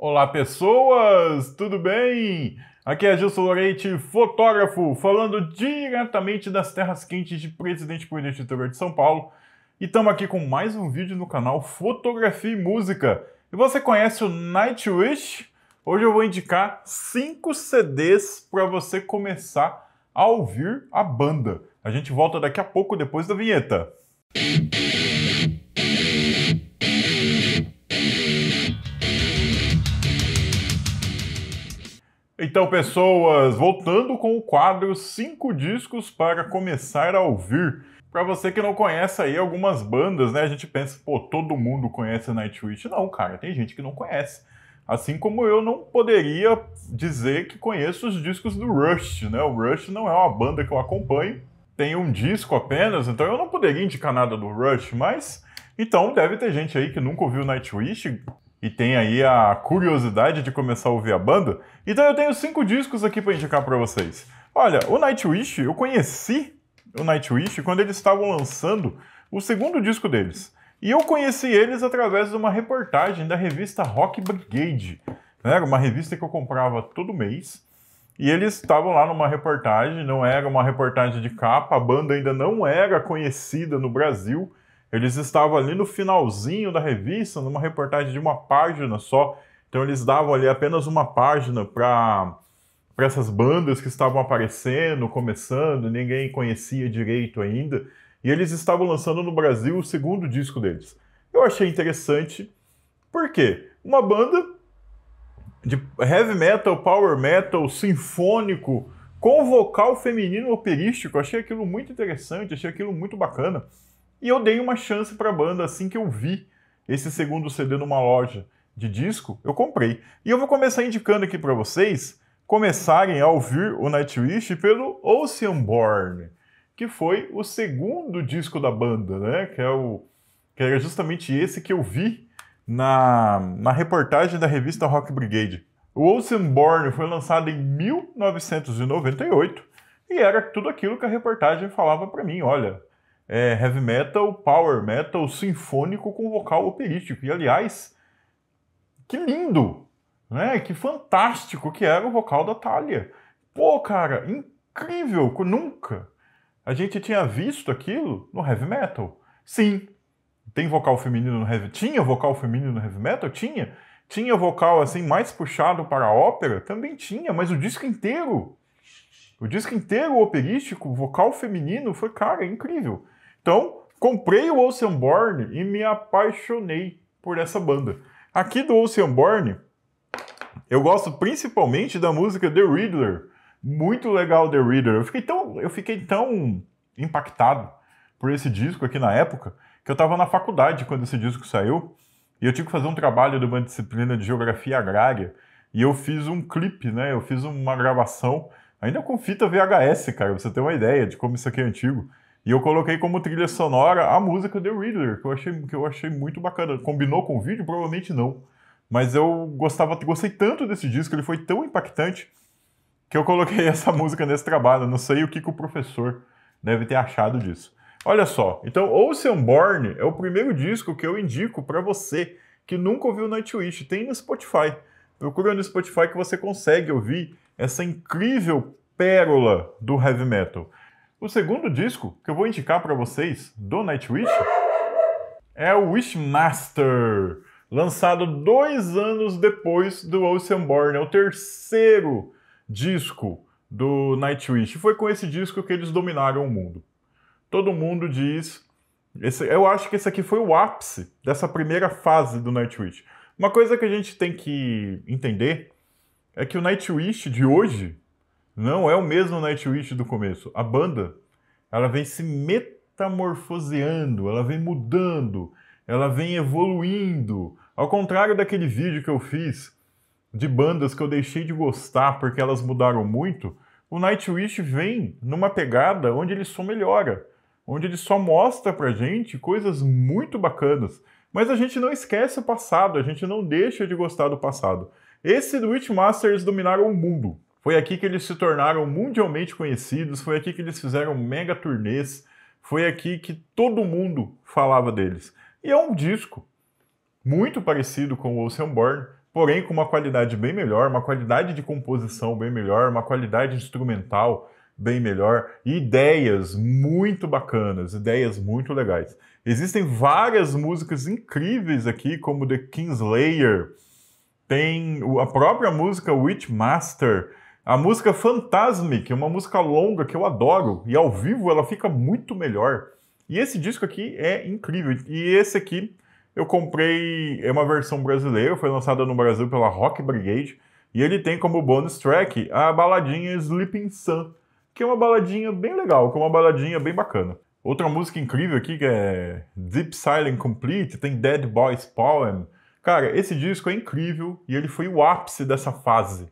Olá, pessoas! Tudo bem? Aqui é Gilson Loretti, fotógrafo, falando diretamente das terras quentes de Presidente Prudente interior de São Paulo. E estamos aqui com mais um vídeo no canal Fotografia e Música. E você conhece o Nightwish? Hoje eu vou indicar 5 CDs para você começar a ouvir a banda. A gente volta daqui a pouco, depois da vinheta. Música Então, pessoas, voltando com o quadro 5 discos para começar a ouvir. Para você que não conhece aí algumas bandas, né? A gente pensa, pô, todo mundo conhece Nightwish. Não, cara, tem gente que não conhece. Assim como eu não poderia dizer que conheço os discos do Rush, né? O Rush não é uma banda que eu acompanho, tem um disco apenas, então eu não poderia indicar nada do Rush, mas então deve ter gente aí que nunca ouviu Nightwish, e tem aí a curiosidade de começar a ouvir a banda, então eu tenho cinco discos aqui para indicar para vocês. Olha, o Nightwish, eu conheci o Nightwish quando eles estavam lançando o segundo disco deles. E eu conheci eles através de uma reportagem da revista Rock Brigade. Né? Era uma revista que eu comprava todo mês. E eles estavam lá numa reportagem, não era uma reportagem de capa, a banda ainda não era conhecida no Brasil. Eles estavam ali no finalzinho da revista, numa reportagem de uma página só. Então eles davam ali apenas uma página para para essas bandas que estavam aparecendo, começando, ninguém conhecia direito ainda, e eles estavam lançando no Brasil o segundo disco deles. Eu achei interessante, porque uma banda de heavy metal, power metal, sinfônico, com vocal feminino operístico, achei aquilo muito interessante, achei aquilo muito bacana. E eu dei uma chance para a banda assim que eu vi esse segundo CD numa loja de disco, eu comprei. E eu vou começar indicando aqui para vocês começarem a ouvir o Nightwish pelo Oceanborn, que foi o segundo disco da banda, né? Que é o que era é justamente esse que eu vi na, na reportagem da revista Rock Brigade. O Oceanborn foi lançado em 1998 e era tudo aquilo que a reportagem falava para mim. Olha, é, heavy metal, power metal, sinfônico com vocal operístico. E aliás, que lindo! Né? Que fantástico que era o vocal da Thalia. Pô, cara, incrível! Nunca a gente tinha visto aquilo no heavy metal. Sim, tem vocal feminino no heavy Tinha vocal feminino no heavy metal? Tinha. Tinha vocal assim mais puxado para a ópera? Também tinha, mas o disco inteiro. O disco inteiro operístico, vocal feminino, foi, cara, incrível. Então, comprei o Ocean Born e me apaixonei por essa banda. Aqui do Ocean Born, eu gosto principalmente da música The Riddler. Muito legal The Riddler. Eu fiquei tão, eu fiquei tão impactado por esse disco aqui na época que eu estava na faculdade quando esse disco saiu e eu tive que fazer um trabalho de uma disciplina de geografia agrária e eu fiz um clipe, né? Eu fiz uma gravação ainda com fita VHS, cara, pra você ter uma ideia de como isso aqui é antigo. E eu coloquei como trilha sonora a música The Riddler, que eu achei, que eu achei muito bacana. Combinou com o vídeo? Provavelmente não. Mas eu gostava, gostei tanto desse disco, ele foi tão impactante que eu coloquei essa música nesse trabalho. Não sei o que, que o professor deve ter achado disso. Olha só, então Born é o primeiro disco que eu indico para você que nunca ouviu Nightwish. Tem no Spotify. Procura no Spotify que você consegue ouvir essa incrível pérola do heavy metal. O segundo disco que eu vou indicar para vocês do Nightwish é o Wishmaster, lançado dois anos depois do Oceanborn, é o terceiro disco do Nightwish. Foi com esse disco que eles dominaram o mundo. Todo mundo diz, esse, eu acho que esse aqui foi o ápice dessa primeira fase do Nightwish. Uma coisa que a gente tem que entender é que o Nightwish de hoje não é o mesmo Nightwish do começo. A banda, ela vem se metamorfoseando, ela vem mudando, ela vem evoluindo. Ao contrário daquele vídeo que eu fiz de bandas que eu deixei de gostar porque elas mudaram muito, o Nightwish vem numa pegada onde ele só melhora, onde ele só mostra pra gente coisas muito bacanas. Mas a gente não esquece o passado, a gente não deixa de gostar do passado. Esse do Witchmasters dominaram o mundo. Foi aqui que eles se tornaram mundialmente conhecidos, foi aqui que eles fizeram mega turnês, foi aqui que todo mundo falava deles. E é um disco muito parecido com o Oceanborn, porém com uma qualidade bem melhor, uma qualidade de composição bem melhor, uma qualidade instrumental bem melhor e ideias muito bacanas, ideias muito legais. Existem várias músicas incríveis aqui, como The Kingslayer, tem a própria música Witchmaster, a música Fantasmic, é uma música longa que eu adoro, e ao vivo ela fica muito melhor. E esse disco aqui é incrível. E esse aqui eu comprei, é uma versão brasileira, foi lançada no Brasil pela Rock Brigade, e ele tem como bonus track a baladinha Sleeping Sun, que é uma baladinha bem legal, que é uma baladinha bem bacana. Outra música incrível aqui que é Deep Silent Complete, tem Dead Boys Poem. Cara, esse disco é incrível e ele foi o ápice dessa fase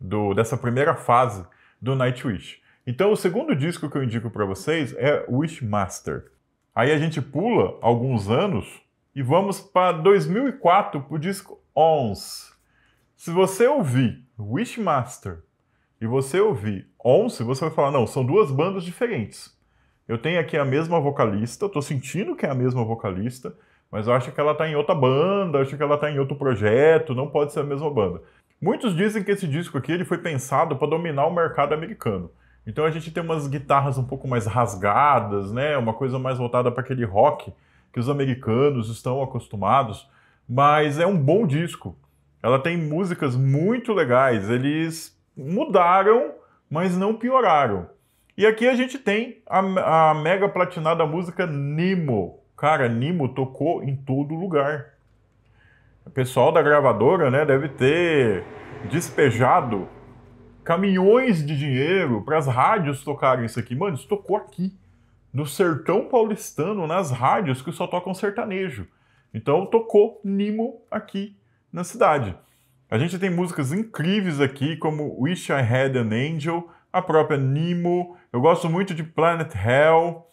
do, dessa primeira fase do Nightwish. Então, o segundo disco que eu indico para vocês é Wishmaster. Aí a gente pula alguns anos e vamos para 2004 para o disco Ons. Se você ouvir Wishmaster e você ouvir Ons, você vai falar: não, são duas bandas diferentes. Eu tenho aqui a mesma vocalista, estou sentindo que é a mesma vocalista, mas eu acho que ela está em outra banda, acho que ela está em outro projeto, não pode ser a mesma banda. Muitos dizem que esse disco aqui ele foi pensado para dominar o mercado americano. Então a gente tem umas guitarras um pouco mais rasgadas, né? Uma coisa mais voltada para aquele rock que os americanos estão acostumados, mas é um bom disco. Ela tem músicas muito legais. Eles mudaram, mas não pioraram. E aqui a gente tem a, a mega platinada música Nemo. Cara, Nemo tocou em todo lugar o pessoal da gravadora né, deve ter despejado caminhões de dinheiro para as rádios tocarem isso aqui. Mano, isso tocou aqui, no sertão paulistano, nas rádios que só tocam sertanejo. Então tocou Nimo aqui na cidade. A gente tem músicas incríveis aqui, como Wish I Had an Angel, a própria Nemo, eu gosto muito de Planet Hell,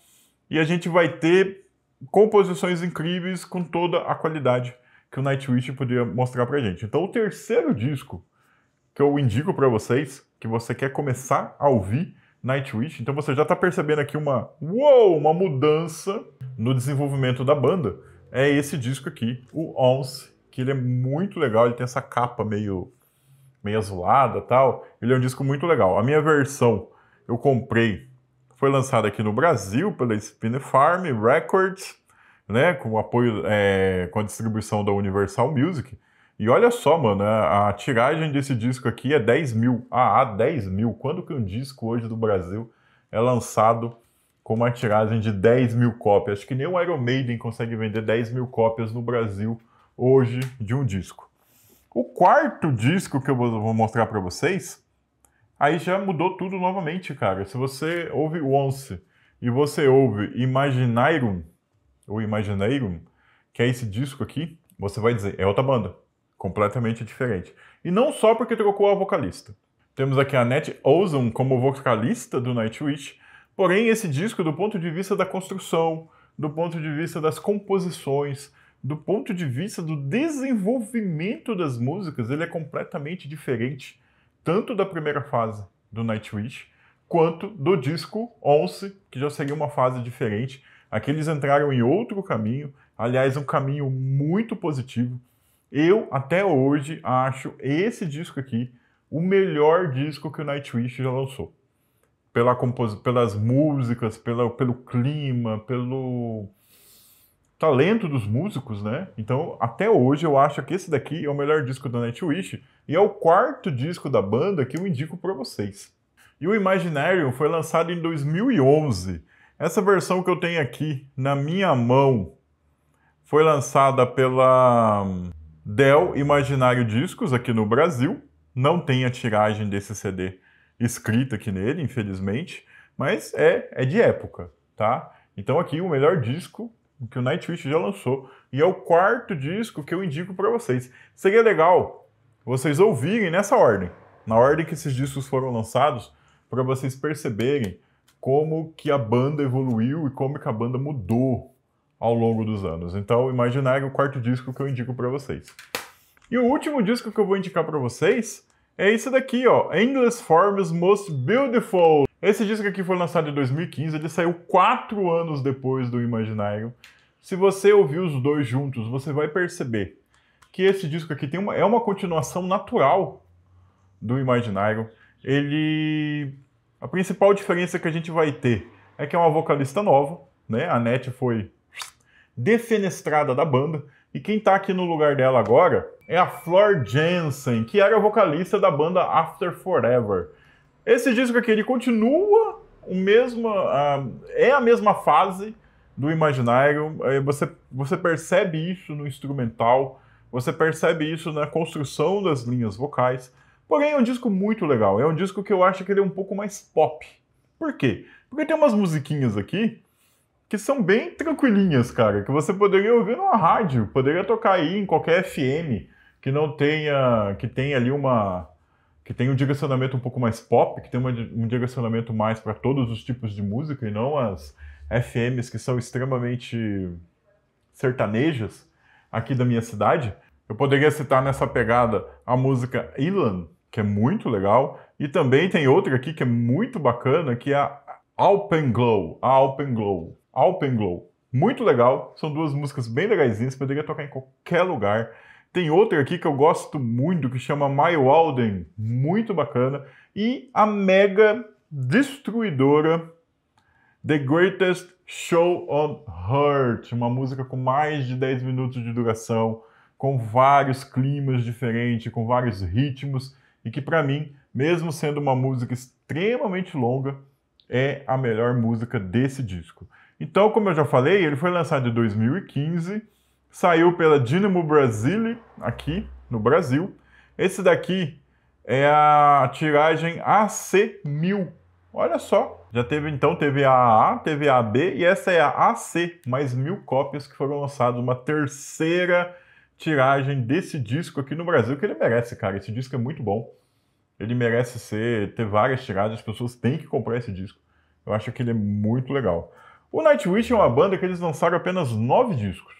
e a gente vai ter composições incríveis com toda a qualidade que o Nightwish podia mostrar pra gente. Então, o terceiro disco que eu indico para vocês, que você quer começar a ouvir Nightwish, então você já tá percebendo aqui uma, uou, uma mudança no desenvolvimento da banda, é esse disco aqui, o Once, que ele é muito legal, ele tem essa capa meio meio azulada tal. Ele é um disco muito legal. A minha versão eu comprei, foi lançada aqui no Brasil pela Spin Farm Records né? Com o apoio, é, com a distribuição da Universal Music. E olha só, mano, a, tiragem desse disco aqui é 10 mil. Ah, 10 mil. Quando que um disco hoje do Brasil é lançado com uma tiragem de 10 mil cópias? Acho que nem o Iron Maiden consegue vender 10 mil cópias no Brasil hoje de um disco. O quarto disco que eu vou mostrar para vocês, aí já mudou tudo novamente, cara. Se você ouve Once e você ouve Imaginarum, o Imaginarium, que é esse disco aqui, você vai dizer, é outra banda, completamente diferente. E não só porque trocou a vocalista. Temos aqui a Net Ozon como vocalista do Nightwish, porém esse disco, do ponto de vista da construção, do ponto de vista das composições, do ponto de vista do desenvolvimento das músicas, ele é completamente diferente, tanto da primeira fase do Nightwish, quanto do disco 11, que já seria uma fase diferente, Aqui eles entraram em outro caminho, aliás, um caminho muito positivo. Eu, até hoje, acho esse disco aqui o melhor disco que o Nightwish já lançou. Pela compos... Pelas músicas, pela... pelo clima, pelo talento dos músicos, né? Então, até hoje, eu acho que esse daqui é o melhor disco do Nightwish e é o quarto disco da banda que eu indico para vocês. E o Imaginarium foi lançado em 2011 essa versão que eu tenho aqui na minha mão foi lançada pela Dell Imaginário Discos aqui no Brasil. Não tem a tiragem desse CD escrita aqui nele, infelizmente, mas é, é de época, tá? Então aqui o melhor disco que o Nightwish já lançou e é o quarto disco que eu indico para vocês. Seria legal vocês ouvirem nessa ordem, na ordem que esses discos foram lançados, para vocês perceberem como que a banda evoluiu e como que a banda mudou ao longo dos anos. Então, Imaginar é o quarto disco que eu indico para vocês. E o último disco que eu vou indicar para vocês é esse daqui, ó, Endless Forms Most Beautiful. Esse disco aqui foi lançado em 2015, ele saiu quatro anos depois do Imaginário. Se você ouvir os dois juntos, você vai perceber que esse disco aqui tem uma, é uma continuação natural do Imaginário. Ele a principal diferença que a gente vai ter é que é uma vocalista nova, né? A Net foi defenestrada da banda. E quem tá aqui no lugar dela agora é a Flor Jensen, que era a vocalista da banda After Forever. Esse disco aqui, ele continua o mesmo... Uh, é a mesma fase do imaginário. É, você, você percebe isso no instrumental, você percebe isso na construção das linhas vocais. Porém, é um disco muito legal. É um disco que eu acho que ele é um pouco mais pop. Por quê? Porque tem umas musiquinhas aqui que são bem tranquilinhas, cara, que você poderia ouvir numa rádio, poderia tocar aí em qualquer FM que não tenha, que tenha ali uma, que tenha um direcionamento um pouco mais pop, que tenha um direcionamento mais para todos os tipos de música e não as FMs que são extremamente sertanejas aqui da minha cidade. Eu poderia citar nessa pegada a música Ilan, que é muito legal. E também tem outra aqui que é muito bacana, que é a Alpenglow. A Alpenglow. Alpenglow. Muito legal. São duas músicas bem legaisinhas, poderia tocar em qualquer lugar. Tem outra aqui que eu gosto muito, que chama My Walden. Muito bacana. E a mega destruidora The Greatest Show on Earth, uma música com mais de 10 minutos de duração, com vários climas diferentes, com vários ritmos e que para mim, mesmo sendo uma música extremamente longa, é a melhor música desse disco. Então, como eu já falei, ele foi lançado em 2015, saiu pela Dynamo Brasile aqui no Brasil. Esse daqui é a tiragem AC1000. Olha só, já teve então teve a AA, teve a AB e essa é a AC, mais mil cópias que foram lançadas, uma terceira tiragem desse disco aqui no Brasil que ele merece, cara. Esse disco é muito bom. Ele merece ser ter várias tiragens, as pessoas têm que comprar esse disco. Eu acho que ele é muito legal. O Nightwish é uma banda que eles lançaram apenas nove discos.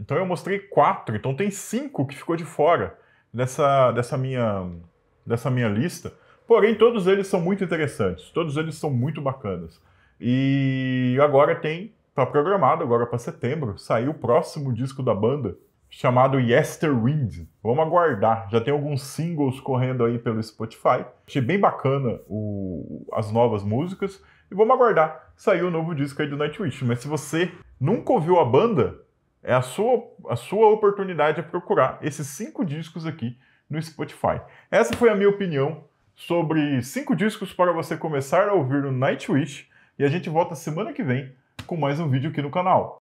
Então eu mostrei quatro, então tem cinco que ficou de fora dessa, dessa, minha, dessa minha lista. Porém, todos eles são muito interessantes, todos eles são muito bacanas. E agora tem, tá programado agora para setembro, sair o próximo disco da banda, chamado Yester Wind. Vamos aguardar. Já tem alguns singles correndo aí pelo Spotify. Achei bem bacana o, as novas músicas. E vamos aguardar. Saiu o novo disco aí do Nightwish. Mas se você nunca ouviu a banda, é a sua, a sua oportunidade é procurar esses cinco discos aqui no Spotify. Essa foi a minha opinião sobre cinco discos para você começar a ouvir no Nightwish. E a gente volta semana que vem com mais um vídeo aqui no canal.